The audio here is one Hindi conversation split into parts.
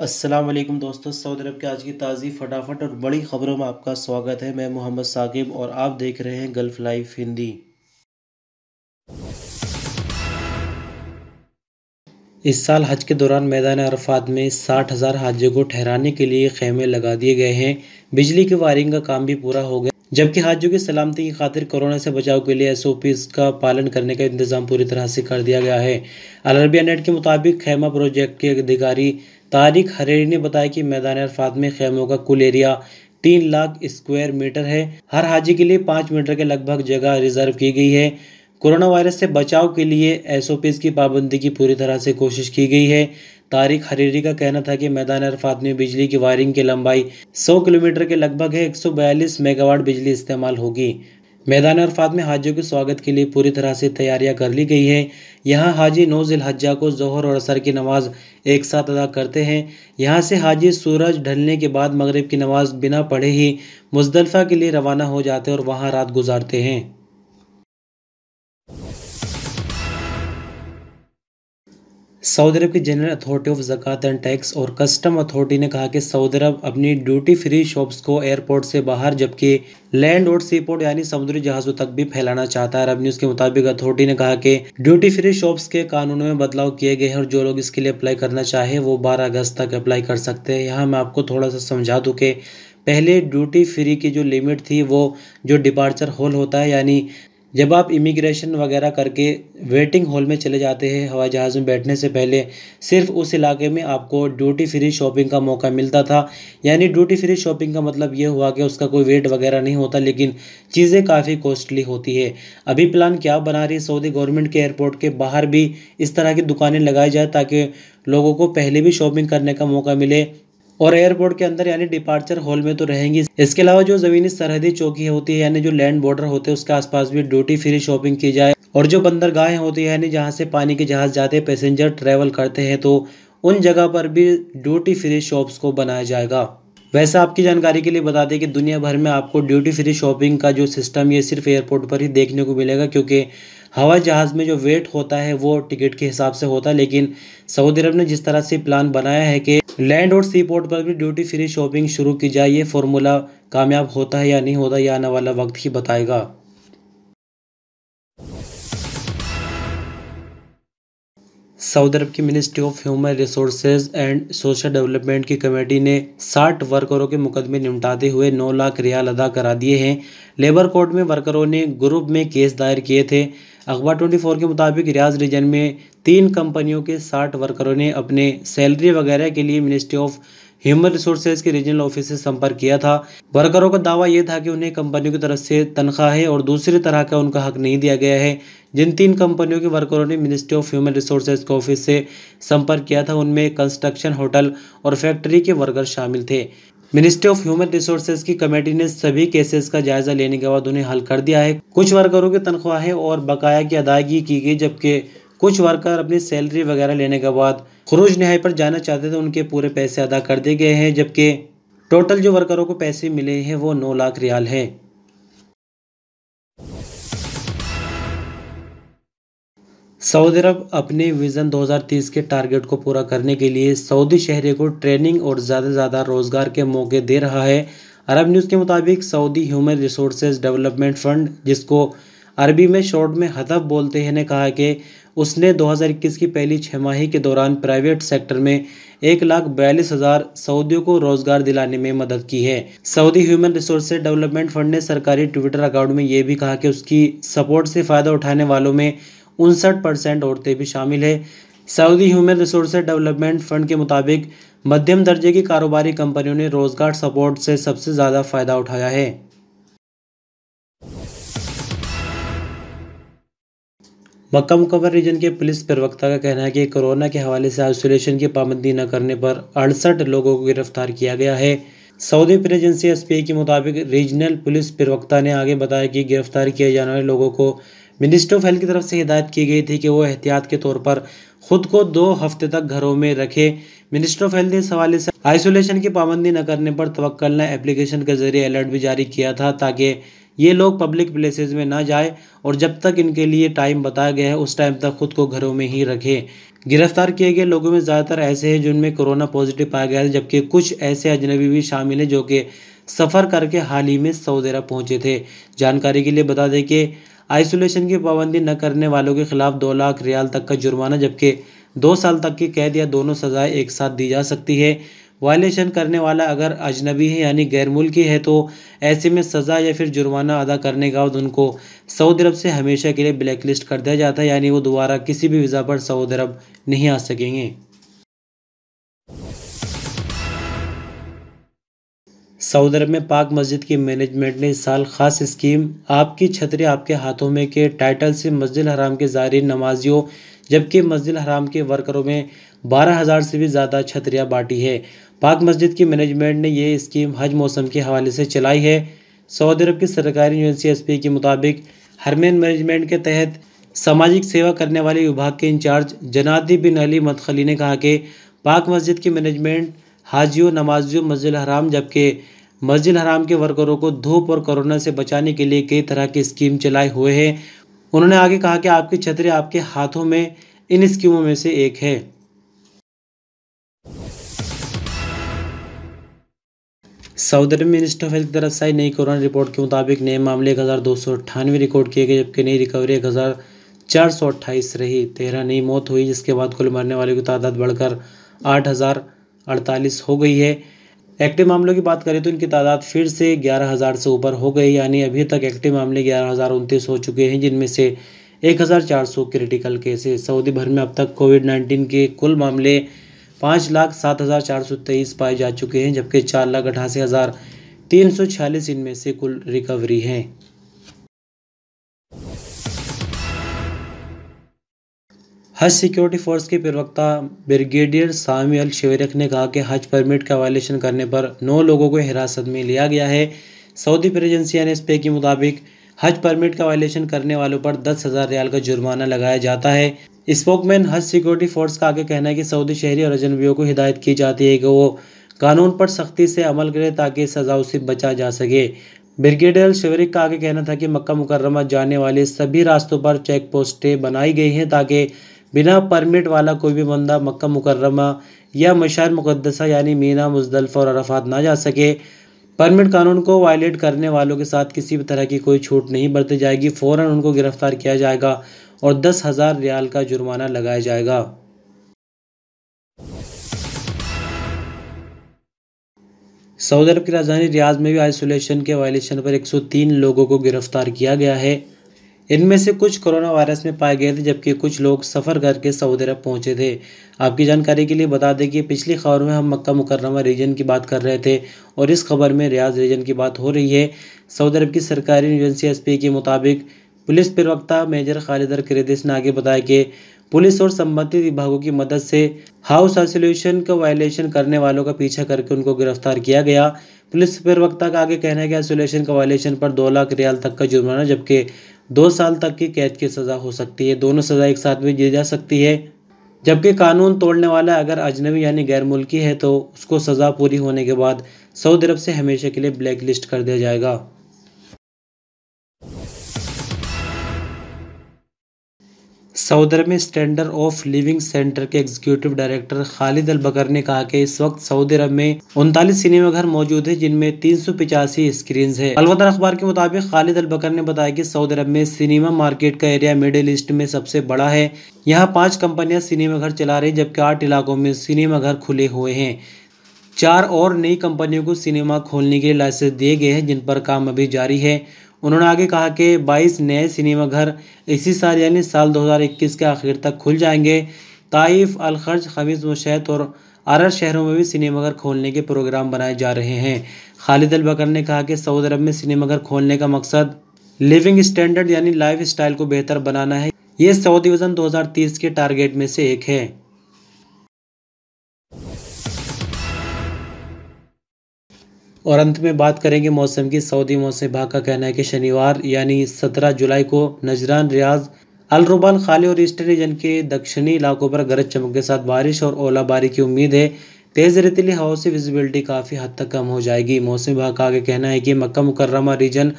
असलम दोस्तों सऊदी अरब की आज की ताज़ी फटाफट और बड़ी ख़बरों में आपका स्वागत है मैं मोहम्मद साकिब और आप देख रहे हैं गल्फ़ लाइफ हिंदी इस साल हज के दौरान मैदान अरफात में साठ हज़ार हाजियों को ठहराने के लिए खेमे लगा दिए गए हैं बिजली की वायरिंग का काम भी पूरा हो गया जबकि हाजियों की सलामती की खातिर कोरोना से बचाव के लिए एस ओ पी का पालन करने का इंतजाम पूरी तरह से कर दिया गया है अलरबिया नेट के मुताबिक खेमा प्रोजेक्ट के अधिकारी तारिक हरेरी ने बताया कि मैदान अरफात में खेमों का कुल एरिया तीन लाख स्क्वायर मीटर है हर हाजी के लिए पाँच मीटर के लगभग जगह रिजर्व की गई है कोरोना वायरस से बचाव के लिए एस की पाबंदी की पूरी तरह से कोशिश की गई है तारिक हरेरी का कहना था कि मैदान अरफात में बिजली की वायरिंग की लंबाई 100 किलोमीटर के लगभग है 142 मेगावाट बिजली इस्तेमाल होगी मैदान अरफात में हाजियों के स्वागत के लिए पूरी तरह से तैयारियां कर ली गई हैं यहां हाजी नोजिल हज्जा को जहर और असर की नमाज एक साथ अदा करते हैं यहां से हाजी सूरज ढलने के बाद मगरिब की नमाज बिना पढ़े ही मुजदलफ़ा के लिए रवाना हो जाते और वहां रात गुजारते हैं सऊदी अरब की जनरल अथॉरिटी ऑफ जक़ात एंड टैक्स और कस्टम अथॉरिटी ने कहा कि सऊदी अरब अपनी ड्यूटी फ्री शॉप्स को एयरपोर्ट से बाहर जबकि लैंड और सी पोर्ट यानी समुद्री जहाज़ों तक भी फैलाना चाहता है अरब न्यूज़ के मुताबिक अथॉरिटी ने कहा कि ड्यूटी फ्री शॉप्स के कानूनों में बदलाव किए गए हैं और जो लोग इसके लिए अप्लाई करना चाहे वो बारह अगस्त तक अप्लाई कर सकते हैं यहाँ मैं आपको थोड़ा सा समझा दूँ कि पहले ड्यूटी फ्री की जो लिमिट थी वो जो डिपार्चर हॉल होता है यानी जब आप इमिग्रेशन वगैरह करके वेटिंग हॉल में चले जाते हैं हवाई जहाज़ में बैठने से पहले सिर्फ उस इलाके में आपको ड्यूटी फ्री शॉपिंग का मौका मिलता था यानी ड्यूटी फ्री शॉपिंग का मतलब ये हुआ कि उसका कोई वेट वगैरह नहीं होता लेकिन चीज़ें काफ़ी कॉस्टली होती है अभी प्लान क्या बना रही है सऊदी गवर्नमेंट के एयरपोर्ट के बाहर भी इस तरह की दुकानें लगाई जाए ताकि लोगों को पहले भी शॉपिंग करने का मौका मिले और एयरपोर्ट के अंदर यानी डिपार्चर हॉल में तो रहेंगी इसके अलावा जो जमीनी सरहदी चौकी होती है यानी जो लैंड बॉर्डर होते हैं उसके आसपास भी ड्यूटी फ्री शॉपिंग की जाए और जो बंदरगाहें होती है यानी जहाँ से पानी के जहाज जाते पैसेंजर ट्रेवल करते हैं तो उन जगह पर भी ड्यूटी फ्री शॉप्स को बनाया जाएगा वैसे आपकी जानकारी के लिए बता दें कि दुनिया भर में आपको ड्यूटी फ्री शॉपिंग का जो सिस्टम ये सिर्फ एयरपोर्ट पर ही देखने को मिलेगा क्योंकि हवाई जहाज़ में जो वेट होता है वो टिकट के हिसाब से होता है लेकिन सऊदी अरब ने जिस तरह से प्लान बनाया है कि लैंड और सी पोर्ट पर भी ड्यूटी फ्री शॉपिंग शुरू की जाए ये फॉर्मूला कामयाब होता है या नहीं होता या आने वाला वक्त ही बताएगा सऊदी अरब की ministry of human resources and social development की कमेटी ने 60 वर्करों के मुकदमे निपटाते हुए 9 लाख रियाल अदा करा दिए हैं लेबर कोर्ट में वर्करों ने ग्रुप में केस दायर किए थे अखबार 24 के मुताबिक रियाज रीजन में तीन कंपनियों के साठ वर्करों ने अपने सैलरी वगैरह के लिए मिनिस्ट्री ऑफ ह्यूमन रिसोर्सेज के रीजनल ऑफिस से संपर्क किया था वर्करों का दावा यह था कि उन्हें कंपनियों की तरफ से तनख्वाह है और दूसरी तरह का उनका हक नहीं दिया गया है जिन तीन कंपनियों के वर्करों ने मिनिस्ट्री ऑफ ह्यूमन रिसोर्सेज के ऑफिस से संपर्क किया था उनमें कंस्ट्रक्शन होटल और फैक्ट्री के वर्कर शामिल थे मिनिस्ट्री ऑफ ह्यूमन रिसोर्सेज की कमेटी ने सभी केसेस का जायजा लेने के बाद उन्हें हल कर दिया है कुछ वर्करों की तनख्वाहें और बकाया की अदायगी की गई जबकि कुछ वर्कर अपनी सैलरी वगैरह लेने के बाद खरूज नहाय पर जाना चाहते थे उनके पूरे पैसे अदा कर दिए गए हैं जबकि टोटल जो वर्करों को पैसे मिले हैं वो नौ लाख रियाल हैं सऊदी अरब अपने विज़न 2030 के टारगेट को पूरा करने के लिए सऊदी शहरे को ट्रेनिंग और ज़्यादा से ज़्यादा रोज़गार के मौके दे रहा है अरब न्यूज़ के मुताबिक Saudi human resources development fund जिसको अरबी में शॉर्ट में हदफ बोलते हैं ने कहा कि उसने 2021 की पहली छमाही के दौरान प्राइवेट सेक्टर में एक लाख बयालीस हज़ार सऊदियों को रोज़गार दिलाने में मदद की है Saudi human resource development fund ने सरकारी ट्विटर अकाउंट में ये भी कहा कि उसकी सपोर्ट से फ़ायदा उठाने वालों में उनसठ परसेंट औरतें भी शामिल है Saudi human resource development fund के मुताबिक मध्यम दर्जे की कारोबारी कंपनियों ने रोजगार सपोर्ट से सबसे ज़्यादा फ़ायदा उठाया है मक्का मुकबर रीजन के पुलिस प्रवक्ता का कहना है कि कोरोना के हवाले से आइसोलेशन की पाबंदी न करने पर अड़सठ लोगों को गिरफ्तार किया गया है सऊदी एजेंसी एस के मुताबिक रीजनल पुलिस प्रवक्ता ने आगे बताया कि गिरफ्तार किए जाने वाले लोगों को मिनिस्ट्री ऑफ हेल्थ की तरफ से हिदायत की गई थी कि वो एहतियात के तौर पर खुद को दो हफ्ते तक घरों में रखे मिनिस्टर ऑफ हेल्थ ने इस हवाले से आइसोलेशन की पाबंदी न करने पर तवक्ल ने एप्लीकेशन के जरिए अलर्ट भी जारी किया था ताकि ये लोग पब्लिक प्लेसेस में ना जाए और जब तक इनके लिए टाइम बताया गया है उस टाइम तक खुद को घरों में ही रखें गिरफ्तार किए गए लोगों में ज़्यादातर ऐसे हैं जिनमें कोरोना पॉजिटिव पाया गया है जबकि कुछ ऐसे अजनबी भी शामिल हैं जो कि सफ़र करके हाल ही में सऊदी अरब पहुंचे थे जानकारी के लिए बता दें कि आइसोलेशन की पाबंदी न करने वालों के खिलाफ दो लाख रियाल तक का जुर्माना जबकि दो साल तक की कैद या दोनों सजाएं एक साथ दी जा सकती है वायलेशन करने वाला अगर अजनबी है यानी गैर मुल्की है तो ऐसे में सज़ा या फिर जुर्माना अदा करने के बाद उनको सऊदी अरब से हमेशा के लिए ब्लैक लिस्ट कर दिया जाता है यानी वो दोबारा किसी भी वीज़ा पर सऊदी अरब नहीं आ सकेंगे सऊदी अरब में पाक मस्जिद की मैनेजमेंट ने इस साल खास स्कीम आपकी छतरी आपके हाथों में के टाइटल से मस्जिद हराम के जारी नमाजियों जबकि मस्जिद हराम के वर्करों में बारह हज़ार से भी ज़्यादा छतरियाँ बांटी है पाक मस्जिद की मैनेजमेंट ने यह स्कीम हज मौसम के हवाले से चलाई है सऊदी अरब की सरकारी एजेंसी एस के मुताबिक हरमेन मैनेजमेंट के तहत सामाजिक सेवा करने वाले विभाग के इंचार्ज जनादी बिन अली मतखली ने कहा कि पाक मस्जिद की मैनेजमेंट हाजियों नमाजियों मस्जिद हराम जबकि मस्जिद हराम के वर्करों को धूप और कोरोना से बचाने के लिए कई तरह की स्कीम चलाए हुए हैं उन्होंने आगे कहा कि आपकी छतरी आपके हाथों में इन स्कीमों में से एक है सऊदी अरब मिनिस्ट्री ऑफ हेल्थ की तरफ से आई नई कोरोना रिपोर्ट के मुताबिक नए मामले एक हज़ार दो सौ अट्ठानवे रिकॉर्ड किए गए जबकि नई रिकवरी एक हज़ार चार सौ अट्ठाईस रही तेरह नई मौत हुई जिसके बाद कुल मरने वालों की तादाद बढ़कर आठ हज़ार अड़तालीस हो गई है एक्टिव मामलों की बात करें तो इनकी तादाद फिर से ग्यारह हज़ार से ऊपर हो गई यानी अभी तक एक्टिव मामले ग्यारह हज़ार उनतीस हो चुके हैं जिनमें से एक हज़ार चार सौ क्रिटिकल केसेस सऊदी भर में अब तक कोविड नाइन्टीन के कुल मामले पाँच लाख सात हज़ार चार सौ तेईस पाए जा चुके हैं जबकि चार लाख अठासी हज़ार तीन सौ छियालीस इनमें से कुल रिकवरी हैं हज सिक्योरिटी फोर्स के प्रवक्ता ब्रिगेडियर सामुअल शिवरक ने कहा कि हज परमिट का वायलेशन करने पर नौ लोगों को हिरासत में लिया गया है सऊदी प्रेजेंसी एन के मुताबिक हज परमिट का वायलेशन करने वालों पर दस हज़ार रियाल का जुर्माना लगाया जाता है स्पोकमैन हज सिक्योरिटी फोर्स का आगे कहना है कि सऊदी शहरी और अजनबियों को हिदायत की जाती है कि वो कानून पर सख्ती से अमल करें ताकि सजाओं से बचा जा सके ब्रिगेडियर शिवरिक का आगे कहना था कि मक्का मुकर्रमा जाने वाले सभी रास्तों पर चेक पोस्टें बनाई गई हैं ताकि बिना परमिट वाला कोई भी बंदा मक्का मुकर्रमा या मशा मुकदसा यानी मीना मुजदलफ़ा और अराफात ना जा सके परमिट कानून को वायलेट करने वालों के साथ किसी भी तरह की कोई छूट नहीं बरती जाएगी फ़ौर उनको गिरफ़्तार किया जाएगा और दस हज़ार रियाल का जुर्माना लगाया जाएगा सऊदी अरब की राजधानी रियाज में भी आइसोलेशन के वायलेशन पर 103 लोगों को गिरफ्तार किया गया है इनमें से कुछ कोरोना वायरस में पाए गए थे जबकि कुछ लोग सफ़र करके सऊदी अरब पहुंचे थे आपकी जानकारी के लिए बता दें कि पिछली खबर में हम मक्का मुकरमा रीजन की बात कर रहे थे और इस खबर में रियाज रीजन की बात हो रही है सऊदी अरब की सरकारी एजेंसी एस के मुताबिक पुलिस प्रवक्ता मेजर खालिदर क्रेदिस ने आगे बताया कि पुलिस और संबंधित विभागों की मदद से हाउस आइसोलेशन का वायलेशन करने वालों का पीछा करके उनको गिरफ्तार किया गया पुलिस प्रवक्ता का आगे कहना है कि आइसोलेशन का वायलेशन पर दो लाख रियाल तक का जुर्माना जबकि दो साल तक की कैद की सज़ा हो सकती है दोनों सज़ा एक साथ में दी जा सकती है जबकि कानून तोड़ने वाला अगर अजनबी यानी गैर मुल्की है तो उसको सज़ा पूरी होने के बाद सऊदी अरब से हमेशा के लिए ब्लैक लिस्ट कर दिया जाएगा सऊदर में स्टैंडर्ड ऑफ लिविंग सेंटर के executive director Khalid Al Bakr ने कहा कि इस वक्त सऊदी अरब में उनतालीस सिनेमाघर मौजूद है जिनमें तीन सौ पिचासी स्क्रीन है अलवदर अखबार के मुताबिक खालिद बकर ने बताया कि सऊदी अरब में सिनेमा मार्केट का एरिया मिडिल ईस्ट में सबसे बड़ा है यहाँ पाँच कंपनियां सिनेमाघर चला रही जबकि आठ इलाकों में सिनेमाघर खुले हुए हैं चार और नई कंपनियों को सिनेमा खोलने के लाइसेंस दिए गए हैं जिन पर काम अभी जारी है उन्होंने आगे कहा कि 22 नए सिनेमाघर इसी साल यानी साल 2021 के आखिर तक खुल जाएंगे ताइफ अलखर्ज खमीज मुशैत और अरर शहरों में भी सिनेमाघर खोलने के प्रोग्राम बनाए जा रहे हैं खालिद अलबकर ने कहा कि सऊदी अरब में सिनेमाघर खोलने का मकसद लिविंग स्टैंडर्ड यानी लाइफ स्टाइल को बेहतर बनाना है ये सऊदी हज़ार तीस के टारगेट में से एक है और अंत में बात करेंगे मौसम की सऊदी मौसम विभाग का कहना है कि शनिवार यानी 17 जुलाई को नजरान रियाज अलरुबान खाली और ईस्टर्न रीजन के दक्षिणी इलाकों पर गरज चमक के साथ बारिश और ओलाबारी की उम्मीद है तेज़ रेतीली हवाओं से विजिबिलिटी काफ़ी हद तक कम हो जाएगी मौसम विभाग का आगे कहना है कि मक्का मुकर्रमा रीजन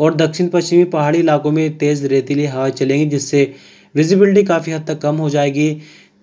और दक्षिण पश्चिमी पहाड़ी इलाकों में तेज़ रेतीली हवा चलेंगी जिससे विजिबिलिटी काफ़ी हद तक कम हो जाएगी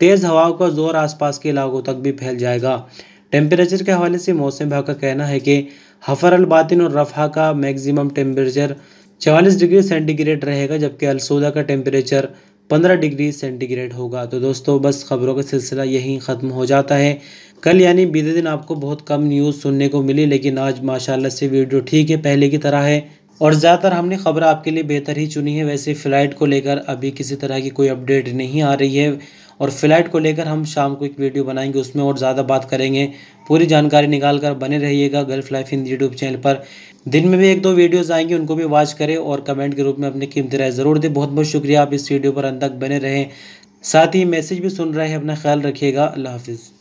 तेज़ हवाओं का जोर आसपास के इलाकों तक भी फैल जाएगा टेम्परेचर के हवाले से मौसम विभाग का कहना है कि हफरल बातिन और रफ़ा का मैक्सिमम टेम्परेचर चवालीस डिग्री सेंटीग्रेड रहेगा जबकि अलसोदा का टेम्परेचर 15 डिग्री सेंटीग्रेड होगा तो दोस्तों बस खबरों का सिलसिला यहीं ख़त्म हो जाता है कल यानी बीते दिन आपको बहुत कम न्यूज़ सुनने को मिली लेकिन आज माशाल्लाह से वीडियो ठीक है पहले की तरह है और ज़्यादातर हमने खबर आपके लिए बेहतर ही चुनी है वैसे फ़्लाइट को लेकर अभी किसी तरह की कोई अपडेट नहीं आ रही है और फ्लाइट को लेकर हम शाम को एक वीडियो बनाएंगे उसमें और ज़्यादा बात करेंगे पूरी जानकारी निकाल कर बने रहिएगा Gulf life Hindi YouTube channel पर दिन में भी एक दो वीडियोज़ आएंगे उनको भी वॉच करें और कमेंट के रूप में अपनी कीमती राय ज़रूर दें बहुत बहुत शुक्रिया आप इस वीडियो पर अंत तक बने रहें साथ ही मैसेज भी सुन रहे हैं अपना ख्याल रखिएगा अल्लाह हाफिज़